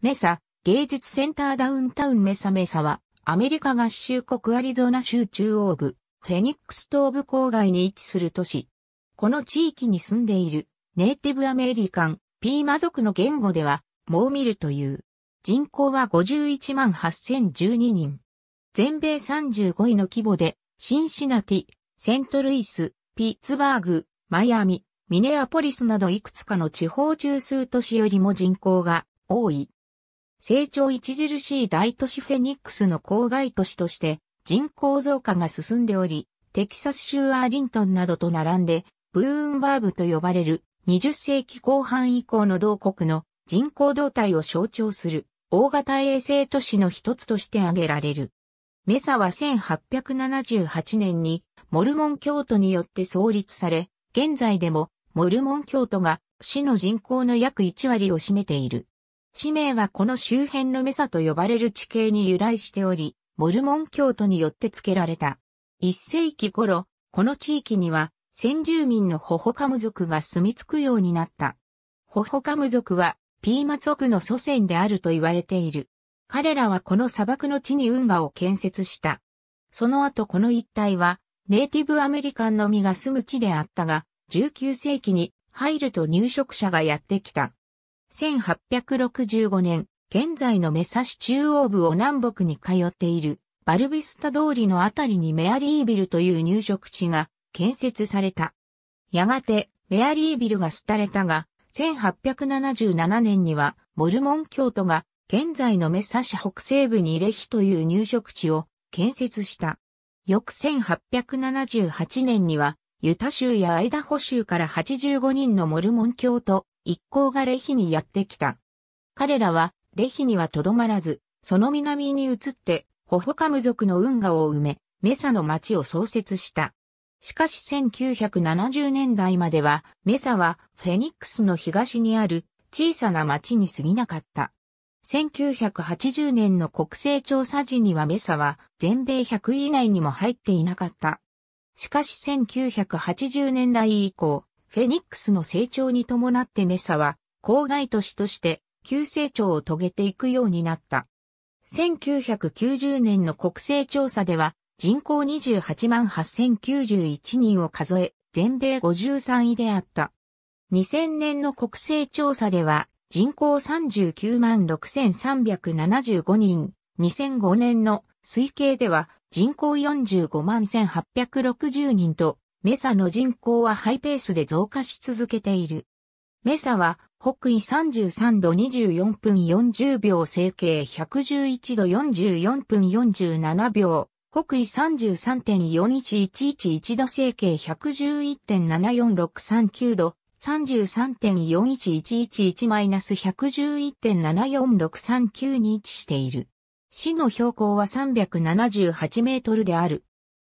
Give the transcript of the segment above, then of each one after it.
メサ、芸術センターダウンタウンメサメサは、アメリカ合衆国アリゾナ州中央部、フェニックス東部郊外に位置する都市。この地域に住んでいる、ネイティブアメリカン、ピーマ族の言語では、モーミルという。人口は51万8012人。全米35位の規模で、シンシナティ、セントルイス、ピッツバーグ、マイアミ、ミネアポリスなどいくつかの地方中枢都市よりも人口が多い。成長著しい大都市フェニックスの郊外都市として人口増加が進んでおり、テキサス州アーリントンなどと並んで、ブーンバーブと呼ばれる20世紀後半以降の同国の人口動態を象徴する大型衛星都市の一つとして挙げられる。メサは1878年にモルモン教徒によって創立され、現在でもモルモン教徒が市の人口の約1割を占めている。地名はこの周辺のメサと呼ばれる地形に由来しており、モルモン教徒によって付けられた。一世紀頃、この地域には先住民のホホカム族が住み着くようになった。ホホカム族はピーマ族の祖先であると言われている。彼らはこの砂漠の地に運河を建設した。その後この一帯はネイティブアメリカンのみが住む地であったが、19世紀に入ると入植者がやってきた。1865年、現在のメサシ中央部を南北に通っている、バルビスタ通りのあたりにメアリービルという入植地が建設された。やがて、メアリービルが廃れたが、1877年には、モルモン教徒が、現在のメサシ北西部にレヒという入植地を建設した。翌1878年には、ユタ州やアイダホ州から85人のモルモン教徒、一行がレヒにやってきた。彼らは、レヒにはとどまらず、その南に移って、ホホカム族の運河を埋め、メサの町を創設した。しかし1970年代までは、メサはフェニックスの東にある小さな町に過ぎなかった。1980年の国勢調査時にはメサは全米100位以内にも入っていなかった。しかし1980年代以降、フェニックスの成長に伴ってメサは、郊外都市として急成長を遂げていくようになった。1990年の国勢調査では、人口28万8091人を数え、全米53位であった。2000年の国勢調査では、人口39万6375人。2005年の推計では、人口45万1860人とメサの人口はハイペースで増加し続けている。メサは北緯33度24分40秒整形111度44分47秒、北緯33.4111 1度整形111.74639度、33.41111-111.74639に位置している。市の標高は378メートルである。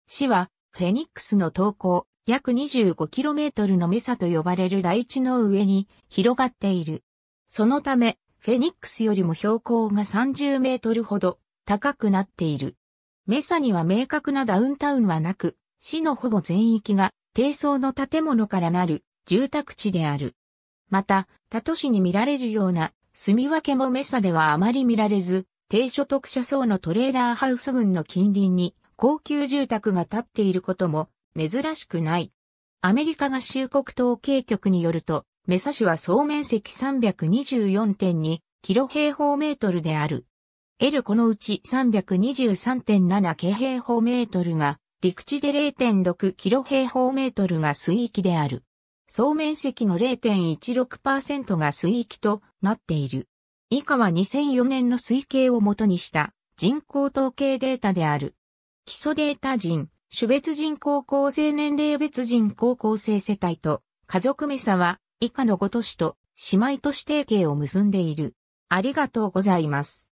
市はフェニックスの投稿、約 25km のメサと呼ばれる台地の上に広がっている。そのため、フェニックスよりも標高が30メートルほど高くなっている。メサには明確なダウンタウンはなく、市のほぼ全域が低層の建物からなる住宅地である。また、他都市に見られるような住み分けもメサではあまり見られず、低所得者層のトレーラーハウス群の近隣に高級住宅が建っていることも珍しくない。アメリカ合衆国統計局によると、目指しは総面積324.2キロ平方メートルである。L このうち323.7キ平方メートルが、陸地で0.6キロ平方メートルが水域である。総面積の0.16%が水域となっている。以下は2004年の推計をもとにした人口統計データである。基礎データ人、種別人高校生年齢別人高校生世帯と家族目差は以下のご都市と姉妹都市提携を結んでいる。ありがとうございます。